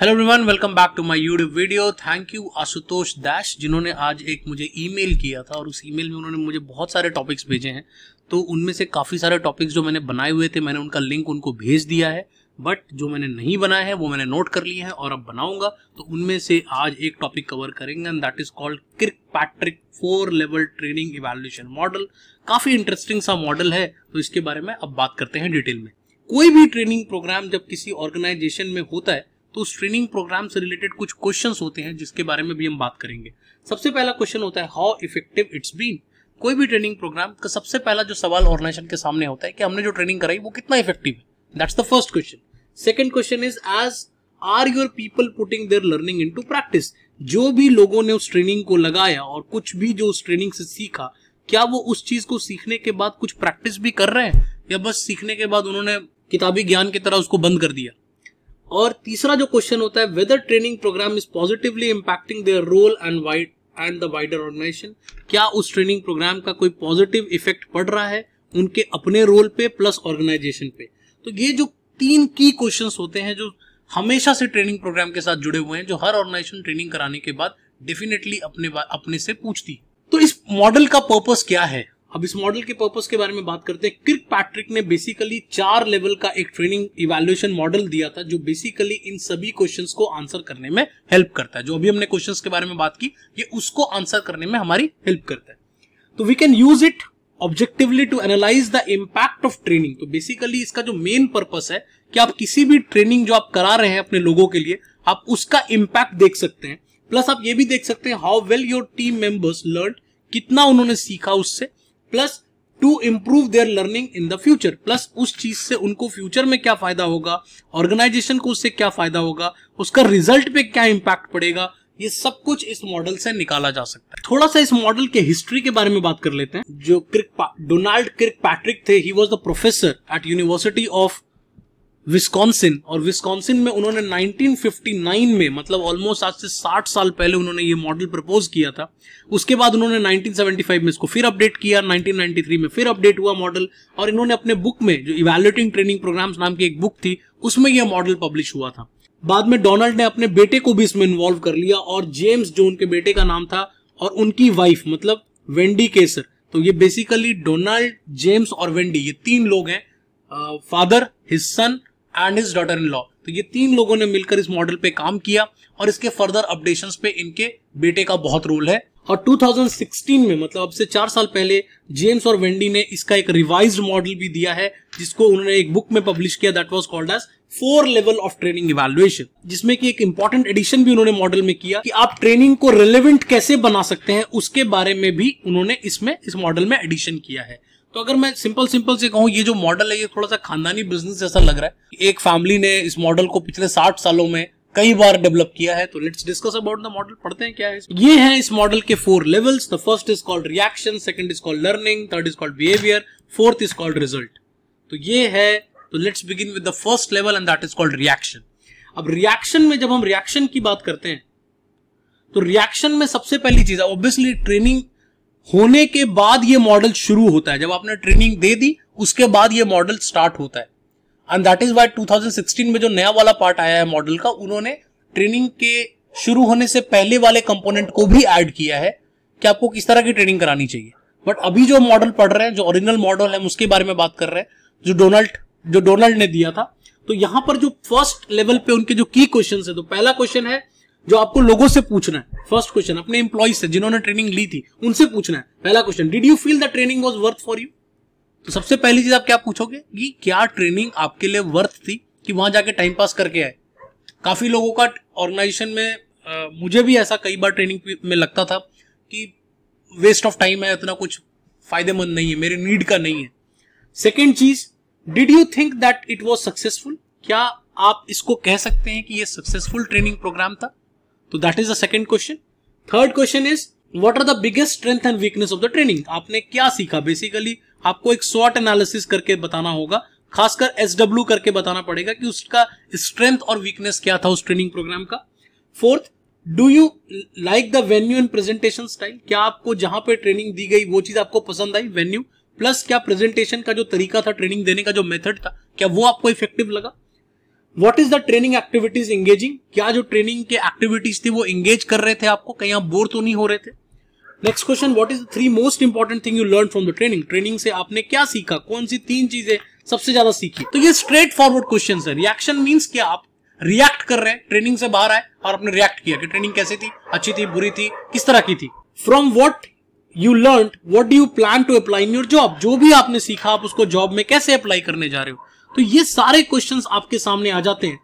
Hello everyone welcome back to my YouTube video thank you Ashutosh Dash जिन्होंने आज एक मुझे ईमेल किया था और उस ईमेल में उन्होंने मुझे बहुत सारे टॉपिक्स भेजे हैं तो उनमें से काफ़ी सारे टॉपिक्स जो मैंने बनाए हुए थे मैंने उनका लिंक उनको भेज दिया है बट जो मैंने नहीं बनाया है वो मैंने नोट कर लिया है और अब बनाऊंगा तो उनमें से आज एक टॉपिक कवर करेंगे and that is called Kirkpatrick four level training evaluation model काफ़ी इंटरेस्टिंग सा मॉडल है तो इसके बारे में अब बात करते हैं डिटेल में कोई भी ट्रेनिंग प्रोग्राम जब किसी ऑर्गेनाइजेशन में होता है तो उस ट्रेनिंग प्रोग्राम से रिलेटेड कुछ क्वेश्चन होते हैं जिसके बारे में भी हम बात करेंगे सबसे पहला क्वेश्चन होता है हाउ इफेक्टिव इट्स बीन कोई भी ट्रेनिंग प्रोग्राम का सबसे पहला जो सवाल ऑर्गेनाइजेशन के सामने होता है कि हमने जो ट्रेनिंग कराई वो कितना इफेक्टिव है that's the first question second question is as are your people putting their learning in practice जो भी लोगों ने उस ट्रेनिंग को लगाया और कुछ भी जो उस ट्रेनिंग से सीखा क्या वो उस चीज को सीखने के बाद कुछ प्रैक्टिस भी कर रहे हैं या बस सीखने के बाद उन्होंने किताबी ज्ञान की तरह उसको बंद कर दिया और तीसरा जो क्वेश्चन होता है whether training program is positively impacting their role and wide and the wider organisation क्या उस ट्रेनिंग प्रोग्राम का कोई पॉजिटिव इफेक्ट पड़ रहा है उनके अपने रोल पे प्लस ऑर्गेनाइजेशन पे तो ये जो तीन की क्वेश्चन होते हैं जो हमेशा से ट्रेनिंग प्रोग्राम के साथ जुड़े हुए हैं जो हर ऑर्गेनाइजेशन ट्रेनिंग कराने के बाद डेफिनेटली अपने अपने से पूछती तो इस मॉडल का पर्पस क्या है अब इस मॉडल के पर्पस के बारे में बात करते हैं क्रिक पैट्रिक ने बेसिकली चार लेवल का एक ट्रेनिंग इवेल्युएशन मॉडल दिया था जो बेसिकली इन सभी क्वेश्चंस को आंसर करने में हेल्प करता है जो अभी हमने क्वेश्चंस के बारे में बात की ये उसको आंसर करने में हमारी हेल्प करता है तो we can use it objectively to analyse the impact of training तो बेसिकली इसका जो मेन पर्पस है कि आप किसी भी ट्रेनिंग जो आप करा रहे हैं अपने लोगों के लिए आप उसका इम्पैक्ट देख सकते हैं प्लस आप ये भी देख सकते हैं how well your team members learn कितना उन्होंने सीखा उससे plus to improve their learning in the future plus उस चीज से उनको फ्यूचर में क्या फायदा होगा ऑर्गेनाइजेशन को उससे क्या फायदा होगा उसका रिजल्ट पे क्या इम्पैक्ट पड़ेगा ये सब कुछ इस मॉडल से निकाला जा सकता है थोड़ा सा इस मॉडल के हिस्ट्री के बारे में बात कर लेते हैं जो क्रिक डोनाल्ड क्रिक पैट्रिक थे he was the professor at university of Wisconsin और विस्कॉन्सिन में उन्होंने 1959 में मतलब ऑलमोस्ट आज से 60 साल पहले उन्होंने ये मॉडल प्रपोज किया था उसके बाद उन्होंने 1975 में इसको फिर अपडेट किया 1993 में फिर अपडेट हुआ मॉडल और इन्होंने अपने बुक में जो इवेल्युएटिंग ट्रेनिंग प्रोग्राम्स नाम की एक बुक थी उसमें यह मॉडल पब्लिश हुआ था बाद में डोनाल्ड ने अपने बेटे को भी इसमें इन्वॉल्व कर लिया और जेम्स जो उनके बेटे का नाम था और उनकी वाइफ मतलब वेंडी केसर तो ये बेसिकली डोनाल्ड जेम्स और वेंडी ये तीन लोग हैं father his son and his daughter in law तो ये तीन लोगों ने मिलकर इस मॉडल पे काम किया और इसके फर्दर अपडेशन पे इनके बेटे का बहुत रोल है और 2016 में मतलब अब से चार साल पहले जेम्स और वेंडी ने इसका एक रिवाइज्ड मॉडल भी दिया है जिसको उन्होंने एक बुक में पब्लिश किया that was called as four level of training evaluation जिसमें कि एक इंपॉर्टेंट एडिशन भी उन्होंने मॉडल में किया कि आप ट्रेनिंग को रिलेवेंट कैसे बना सकते हैं उसके बारे में भी उन्होंने इसमें इस मॉडल में एडिशन किया है तो अगर मैं सिंपल सिंपल से कहूँ ये जो मॉडल है ये थोड़ा सा खानदानी बिजनेस जैसा लग रहा है एक फैमिली ने इस मॉडल को पिछले साठ सालों में कई बार डेवलप किया है तो let's discuss about the model पढ़ते हैं क्या है ये है इस मॉडल के four levels the first is called reaction second is called learning third is called behaviour fourth is called result तो ये है तो let's begin with the first level and that is called reaction अब reaction में जब हम reaction की बात करते हैं तो रिएक्शन में सबसे पहली चीज ऑब्वियसली ट्रेनिंग होने के बाद ये मॉडल शुरू होता है जब आपने ट्रेनिंग दे दी उसके बाद ये मॉडल स्टार्ट होता है एंड दैट इज वाई 2016 में जो नया वाला पार्ट आया है मॉडल का उन्होंने ट्रेनिंग के शुरू होने से पहले वाले कंपोनेंट को भी ऐड किया है कि आपको किस तरह की ट्रेनिंग करानी चाहिए बट अभी जो मॉडल पढ़ रहे हैं जो ओरिजिनल मॉडल है हम उसके बारे में बात कर रहे हैं जो डोनाल्ड जो डोनाल्ड ने दिया था तो यहां पर जो फर्स्ट लेवल पे उनके जो की क्वेश्चन है तो पहला क्वेश्चन है जो आपको लोगों से पूछना है फर्स्ट क्वेश्चन अपने एम्प्लॉय से जिन्होंने ट्रेनिंग ली थी उनसे पूछना है पहला question did you feel the training was worth for you तो सबसे पहली चीज आप क्या पूछोगे कि क्या ट्रेनिंग आपके लिए वर्थ थी कि वहां जाके टाइम पास करके आए काफी लोगों का ऑर्गेनाइजेशन में आ, मुझे भी ऐसा कई बार ट्रेनिंग में लगता था कि वेस्ट ऑफ टाइम है इतना कुछ फायदेमंद नहीं है मेरे नीड का नहीं है सेकेंड चीज did you think that it was successful क्या आप इसको कह सकते हैं कि ये सक्सेसफुल ट्रेनिंग प्रोग्राम था तो that is the second question third question is what are the biggest strength and weakness of the training आपने क्या सीखा बेसिकली आपको एक शॉर्ट एनालिसिस करके बताना होगा खासकर एस डब्ल्यू करके बताना पड़ेगा कि उसका स्ट्रेंथ और वीकनेस क्या था उस ट्रेनिंग प्रोग्राम का fourth do you like the venue and presentation style क्या आपको जहां पे ट्रेनिंग दी गई वो चीज आपको पसंद आई वेन्यू प्लस क्या प्रेजेंटेशन का जो तरीका था ट्रेनिंग देने का जो मेथड था क्या वो आपको इफेक्टिव लगा what is the training activities engaging क्या जो ट्रेनिंग के एक्टिविटीज थी वो एंगेज कर रहे थे आपको कहीं आप बोर तो नहीं हो रहे थे next question what is three most important thing you learn from the training training से आपने क्या सीखा कौन सी तीन चीजें सबसे ज्यादा सीखी तो ये स्ट्रेट फॉरवर्ड क्वेश्चन है रिएक्शन मीन्स कि आप रिएक्ट कर रहे हैं ट्रेनिंग से बाहर आए और आपने रिएक्ट किया कि ट्रेनिंग कैसी थी अच्छी थी बुरी थी किस तरह की थी from what you learn what do you plan to apply in your job जो भी आपने सीखा आप उसको जॉब में कैसे अप्लाई करने जा रहे हो तो ये सारे क्वेश्चन आपके सामने आ जाते हैं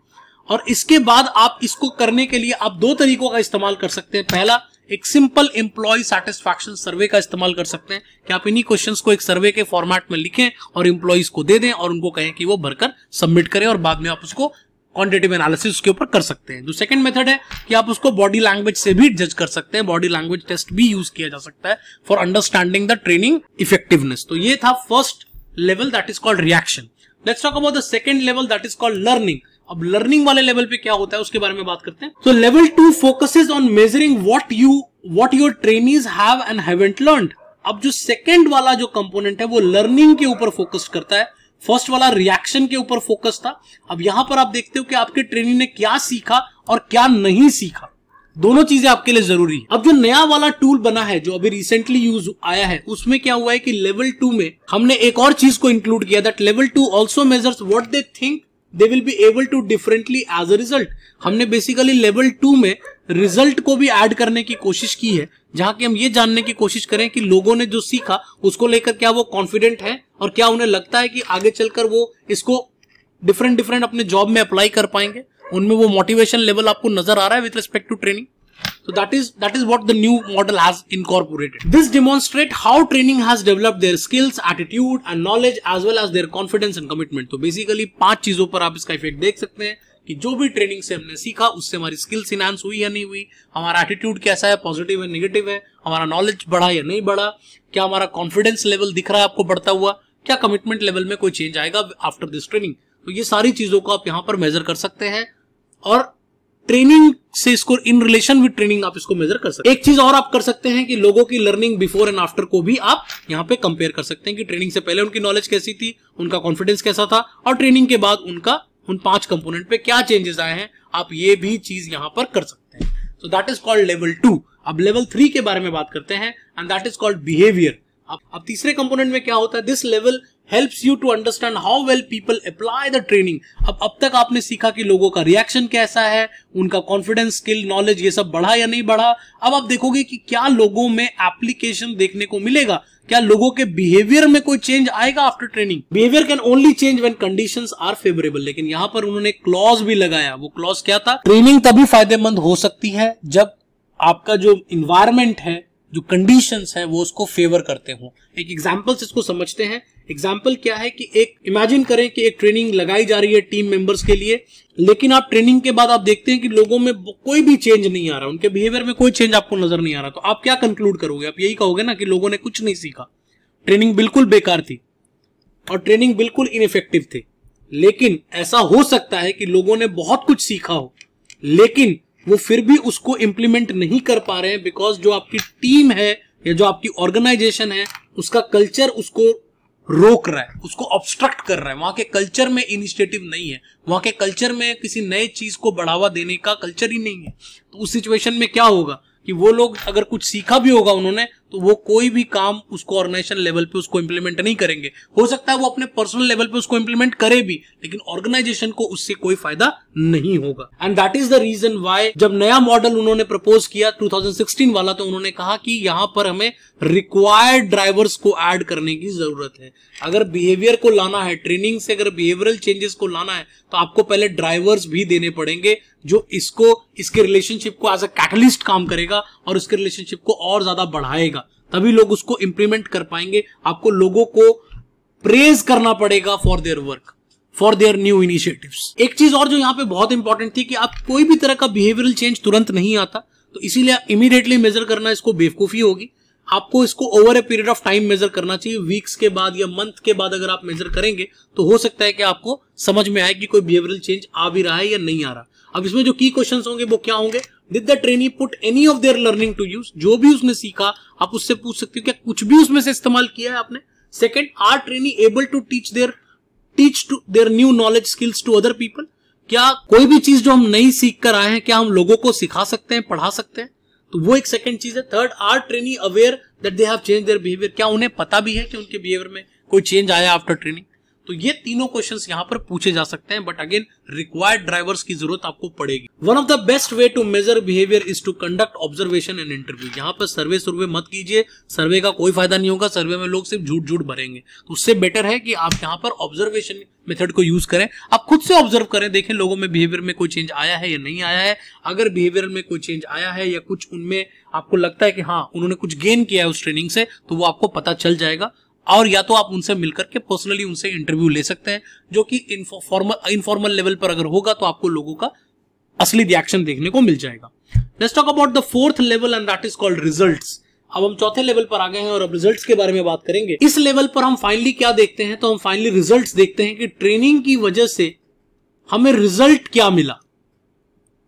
और इसके बाद आप इसको करने के लिए आप दो तरीकों का इस्तेमाल कर सकते हैं पहला एक सिंपल एम्प्लॉय सेटिस्फैक्शन सर्वे का इस्तेमाल कर सकते हैं कि आप इन्हीं क्वेश्चंस को एक सर्वे के फॉर्मेट में लिखें और एम्प्लॉयज को दे दें और उनको कहें कि वो भरकर सबमिट करें और बाद में आप उसको क्वांटिटिव एनालिसिस के ऊपर कर सकते हैं जो सेकंड मेथड है कि आप उसको बॉडी लैंग्वेज से भी जज कर सकते हैं बॉडी लैंग्वेज टेस्ट भी यूज किया जा सकता है for understanding the training effectiveness तो ये था first level that is called reaction let's talk about the second level that is called learning अब लर्निंग वाले लेवल पे क्या होता है उसके बारे में बात करते हैं so level two focuses on measuring what you what your trainees have and haven't learn अब जो सेकेंड वाला जो कंपोनेंट है वो लर्निंग के ऊपर फोकस करता है फर्स्ट वाला रिएक्शन के ऊपर फोकस था अब यहां पर आप देखते हो कि आपके ट्रेनिंग ने क्या सीखा और क्या नहीं सीखा दोनों चीजें आपके लिए जरूरी है अब जो नया वाला टूल बना है जो अभी रिसेंटली यूज आया है उसमें क्या हुआ है कि लेवल टू में हमने एक और चीज को इंक्लूड किया that level two also measures what they think they will be able to differently as a result हमने बेसिकली लेवल टू में रिजल्ट को भी एड करने की कोशिश की है जहां की हम ये जानने की कोशिश करें कि लोगों ने जो सीखा उसको लेकर क्या वो कॉन्फिडेंट है और क्या उन्हें लगता है कि आगे चलकर वो इसको डिफरेंट डिफरेंट अपने जॉब में अप्लाई कर पाएंगे उनमें वो मोटिवेशन लेवल आपको नजर आ रहा है with respect to training So that is that is what the new model has incorporated. This demonstrate how training has developed their skills, attitude and knowledge as well as their confidence and commitment. तो basically पांच चीजों पर आप इसका effect देख सकते हैं कि जो भी ट्रेनिंग से हमने सीखा उससे हमारी स्किल्स इनहांस हुई या नहीं हुई हमारा एटीट्यूड कैसा है पॉजिटिव है नेगेटिव है हमारा नॉलेज बढ़ा या नहीं बढ़ा क्या हमारा कॉन्फिडेंस लेवल दिख रहा है आपको बढ़ता हुआ क्या कमिटमेंट लेवल में कोई चेंज आएगा आफ्टर दिस ट्रेनिंग तो ये सारी चीजों को आप यहाँ पर मेजर कर सकते हैं और ट्रेनिंग से इसको इन रिलेशन विद ट्रेनिंग आप इसको मेजर कर सकते एक चीज और आप कर सकते हैं कि लोगों की लर्निंग बिफोर एंड आफ्टर को भी आप यहाँ पे कंपेयर कर सकते हैं कि ट्रेनिंग से पहले उनकी नॉलेज कैसी थी उनका कॉन्फिडेंस कैसा था और ट्रेनिंग के बाद उनका उन पांच कंपोनेंट पे क्या चेंजेस आए हैं आप ये भी चीज यहाँ पर कर सकते हैं so that is called level two अब लेवल थ्री के बारे में बात करते हैं and that is called behaviour अब अब तीसरे कंपोनेंट में क्या होता है this level helps you to understand how well people apply the training अब अब तक आपने सीखा कि लोगों का रिएक्शन कैसा है उनका कॉन्फिडेंस स्किल नॉलेज ये सब बढ़ा या नहीं बढ़ा अब आप देखोगे कि क्या लोगों में एप्लीकेशन देखने को मिलेगा क्या लोगों के बिहेवियर में कोई चेंज आएगा after training behaviour can only change when conditions are favourable लेकिन यहाँ पर उन्होंने क्लॉज भी लगाया वो क्लॉज क्या था ट्रेनिंग तभी फायदेमंद हो सकती है जब आपका जो इन्वायरमेंट है जो कंडीशंस हैं वो उसको फेवर करते हों एक एग्जाम्पल से इसको समझते हैं एग्जाम्पल क्या है कि एक इमेजिन करें कि एक ट्रेनिंग लगाई जा रही है टीम मेंबर्स के लिए लेकिन आप ट्रेनिंग के बाद आप देखते हैं कि लोगों में कोई भी चेंज नहीं आ रहा उनके बिहेवियर में कोई चेंज आपको नजर नहीं आ रहा तो आप क्या कंक्लूड करोगे आप यही कहोगे ना कि लोगों ने कुछ नहीं सीखा ट्रेनिंग बिल्कुल बेकार थी और ट्रेनिंग बिल्कुल इनफेक्टिव थी लेकिन ऐसा हो सकता है कि लोगों ने बहुत कुछ सीखा हो लेकिन वो फिर भी उसको इम्प्लीमेंट नहीं कर पा रहे हैं बिकॉज जो आपकी टीम है या जो आपकी ऑर्गेनाइजेशन है उसका कल्चर उसको रोक रहा है उसको ऑब्स्ट्रक्ट कर रहा है वहां के कल्चर में इनिशिएटिव नहीं है वहां के कल्चर में किसी नए चीज को बढ़ावा देने का कल्चर ही नहीं है तो उस सिचुएशन में क्या होगा कि वो लोग अगर कुछ सीखा भी होगा उन्होंने तो वो कोई भी काम उसको ऑर्गेनाइजेशन लेवल पे उसको इंप्लीमेंट नहीं करेंगे हो सकता है वो अपने पर्सनल लेवल पे उसको इंप्लीमेंट करे भी लेकिन ऑर्गेनाइजेशन को उससे कोई फायदा नहीं होगा and that is the reason why जब नया मॉडल उन्होंने प्रपोज किया 2016 वाला तो उन्होंने कहा कि यहां पर हमें रिक्वायर्ड ड्राइवर्स को एड करने की जरूरत है अगर बिहेवियर को लाना है ट्रेनिंग से अगर बिहेवियरल चेंजेस को लाना है तो आपको पहले ड्राइवर्स भी देने पड़ेंगे जो इसको इसके रिलेशनशिप को एज अ कैटलिस्ट काम करेगा और उसके रिलेशनशिप को और ज्यादा बढ़ाएगा तभी लोग उसको इंप्लीमेंट कर पाएंगे आपको लोगों को प्रेज करना पड़ेगा for their work for their new initiative एक चीज और जो यहाँ पे बहुत इंपॉर्टेंट थी कि आप कोई भी तरह का बिहेवियरल चेंज तुरंत नहीं आता तो इसीलिए इमीडिएटली मेजर करना इसको बेवकूफी होगी आपको इसको over a period of time measure करना चाहिए वीक्स के बाद या मंथ के बाद अगर आप मेजर करेंगे तो हो सकता है कि आपको समझ में आए कि कोई बिहेवियरल चेंज आ भी रहा है या नहीं आ रहा अब इसमें जो की क्वेश्चन होंगे वो क्या होंगे did the trainee put any of their learning to use जो भी उसने सीखा आप उससे पूछ सकते हो क्या कुछ भी उसमें से इस्तेमाल किया है आपने second are trainee able to teach their teach to their new knowledge skills to other people क्या कोई भी चीज जो हम नहीं सीख कर आए हैं क्या हम लोगों को सिखा सकते हैं पढ़ा सकते हैं तो वो एक सेकंड चीज है third are training aware that they have change their behaviour क्या उन्हें पता भी है कि उनके बिहेवियर में कोई चेंज आया आफ्टर ट्रेनिंग तो ये तीनों क्वेश्चन यहाँ पर पूछे जा सकते हैं बट अगेन रिक्वायर्ड ड्राइवर्स की जरूरत आपको पड़ेगी one of the best way to measure behaviour is to conduct observation and interview यहाँ पर सर्वे सर्वे मत कीजिए सर्वे का कोई फायदा नहीं होगा सर्वे में लोग सिर्फ झूठ झूठ भरेंगे तो उससे बेटर है कि आप यहाँ पर ऑब्जर्वेशन मेथड को यूज करें आप खुद से ऑब्जर्व करें देखें लोगों में बिहेवियर में कोई चेंज आया है या नहीं आया है अगर बिहेवियर में कोई चेंज आया है या कुछ उनमें आपको लगता है कि हाँ उन्होंने कुछ गेन किया है उस ट्रेनिंग से तो वो आपको पता चल जाएगा और या तो आप उनसे मिलकर के पर्सनली उनसे इंटरव्यू ले सकते हैं जो कि इनफॉर्मल इनफॉर्मल लेवल पर अगर होगा तो आपको लोगों का असली रिएक्शन देखने को मिल जाएगा let's talk about the fourth level and that is called results अब हम चौथे लेवल पर आ गए हैं और अब रिजल्ट्स के बारे में बात करेंगे इस लेवल पर हम फाइनली क्या देखते हैं तो हम फाइनली रिजल्ट्स देखते हैं कि ट्रेनिंग की वजह से हमें रिजल्ट क्या मिला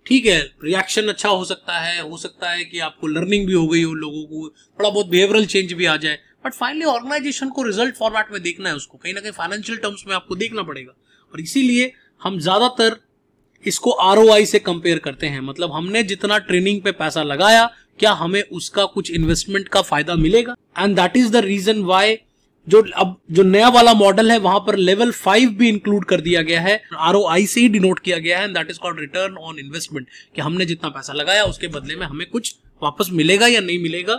ठीक है रिएक्शन अच्छा हो सकता है हो सकता है कि आपको लर्निंग भी हो गई हो लोगों को थोड़ा बहुत बिहेवियरल चेंज भी आ जाए बट फाइनली ऑर्गेनाइजेशन को रिजल्ट फॉर्मेट में देखना है उसको कहीं ना कहीं फाइनेंशियल टर्म्स में आपको देखना पड़ेगा और इसीलिए हम ज़्यादातर इसको आर से कंपेयर करते हैं मतलब हमने जितना ट्रेनिंग पे पैसा लगाया क्या हमें उसका कुछ इन्वेस्टमेंट का फायदा मिलेगा and that is the reason why जो अब जो नया वाला मॉडल है वहां पर लेवल फाइव भी इंक्लूड कर दिया गया है आर से ही डिनोट किया गया है that is called return on investment कि हमने जितना पैसा लगाया उसके बदले में हमें कुछ वापस मिलेगा या नहीं मिलेगा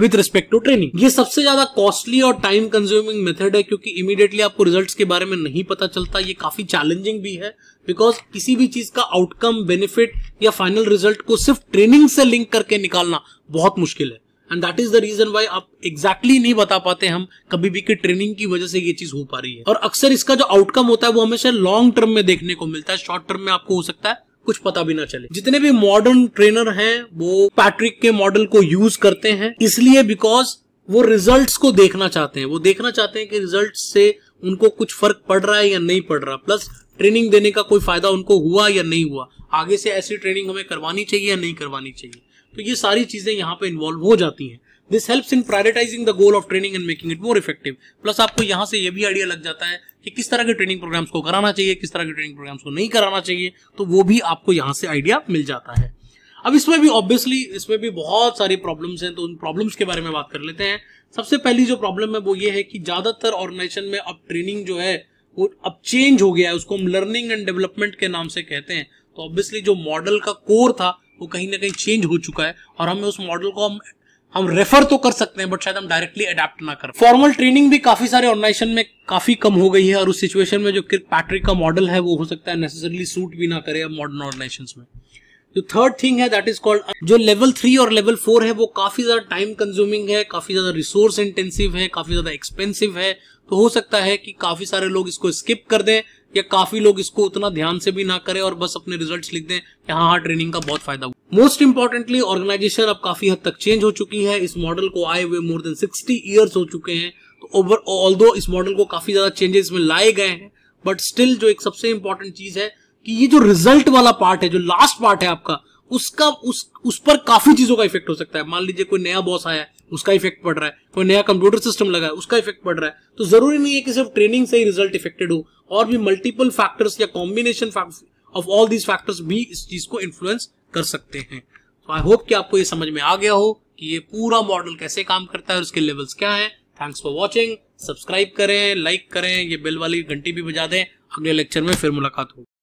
विद रिस्पेक्ट टू ट्रेनिंग ये सबसे ज्यादा कॉस्टली और टाइम कंज्यूमिंग मेथड है क्योंकि इमीडिएटली आपको रिजल्ट के बारे में नहीं पता चलता ये काफी चैलेंजिंग भी है बिकॉज किसी भी चीज का आउटकम बेनिफिट या फाइनल रिजल्ट को सिर्फ ट्रेनिंग से लिंक करके निकालना बहुत मुश्किल है and that is the reason why आप एग्जैक्टली exactly नहीं बता पाते हम कभी भी कि ट्रेनिंग की वजह से ये चीज हो पा रही है और अक्सर इसका जो आउटकम होता है वो हमेशा लॉन्ग टर्म में देखने को मिलता है शॉर्ट टर्म में आपको हो सकता है कुछ पता भी ना चले जितने भी मॉडर्न ट्रेनर हैं वो पैट्रिक के मॉडल को यूज करते हैं इसलिए बिकॉज वो रिजल्ट्स को देखना चाहते हैं वो देखना चाहते हैं कि रिजल्ट से उनको कुछ फर्क पड़ रहा है या नहीं पड़ रहा प्लस ट्रेनिंग देने का कोई फायदा उनको हुआ या नहीं हुआ आगे से ऐसी ट्रेनिंग हमें करवानी चाहिए या नहीं करवानी चाहिए तो ये सारी चीजें यहाँ पे इन्वॉल्व हो जाती हैं this helps in prioritising the goal of training and making it more effective plus आपको यहाँ से ये भी आइडिया लग जाता है कि किस तरह के ट्रेनिंग प्रोग्राम्स को कराना चाहिए किस तरह के ट्रेनिंग प्रोग्राम्स को नहीं कराना चाहिए तो वो भी आपको यहाँ से आइडिया मिल जाता है अब इसमें भी ऑब्वियसली इसमें भी बहुत सारी प्रॉब्लम्स हैं तो उन प्रॉब्लम्स के बारे में बात कर लेते हैं सबसे पहली जो प्रॉब्लम है वो ये है कि ज्यादातर ऑर्गेनाइजेशन में अब ट्रेनिंग जो है वो अब चेंज हो गया है उसको हम लर्निंग एंड डेवलपमेंट के नाम से कहते हैं तो ऑब्वियसली जो मॉडल का कोर था वो कहीं ना कहीं चेंज हो चुका है और हमें उस मॉडल को हम हम रेफर तो कर सकते हैं बट शायद हम डायरेक्टली अडेप्ट ना कर फॉर्मल ट्रेनिंग भी काफी सारे ऑर्गेनाइजेशन में काफी कम हो गई है और उस सिचुएशन में जो किर्क पैट्रिक का मॉडल है वो हो सकता है नेसेसरली सूट भी ना करे मॉडर्न ऑर्गेनाइजेशन में जो थर्ड थिंग है दैट इज कॉल्ड जो लेवल थ्री और लेवल फोर है वो काफी ज्यादा टाइम कंज्यूमिंग है काफी ज्यादा रिसोर्स इंटेंसिव है काफी ज्यादा एक्सपेंसिव है तो हो सकता है कि काफी सारे लोग इसको स्किप कर दें या काफी लोग इसको उतना ध्यान से भी ना करें और बस अपने रिजल्ट्स लिख दें कि हाँ हाँ ट्रेनिंग का बहुत फायदा मोस्ट इंपॉर्टेंटली ऑर्गेनाइजेशन अब काफी हद तक चेंज हो चुकी है इस मॉडल को आए हुए मोर देन सिक्सटी ईयर्स हो चुके हैं तो ओवर ऑल दो इस मॉडल को काफी ज्यादा चेंजेस में लाए गए हैं बट स्टिल जो एक सबसे इंपॉर्टेंट चीज है कि ये जो रिजल्ट वाला पार्ट है जो लास्ट पार्ट है आपका उसका उस उस पर काफी चीजों का इफेक्ट हो सकता है मान लीजिए कोई नया बॉस आया है उसका इफेक्ट पड़ रहा है कोई नया कंप्यूटर सिस्टम लगा है उसका इफेक्ट पड़ रहा है तो जरूरी नहीं है कि सिर्फ ट्रेनिंग से ही रिजल्ट इफेक्टेड हो और भी मल्टीपल फैक्टर्स या combination of all these factors भी इस चीज को इन्फ्लुएंस कर सकते हैं तो आई होप कि आपको ये समझ में आ गया हो कि ये पूरा मॉडल कैसे काम करता है और उसके लेवल्स क्या हैं थैंक्स फॉर वॉचिंग सब्सक्राइब करें लाइक करें ये बेल वाली घंटी भी बजा दें अगले लेक्चर में फिर मुलाकात होगी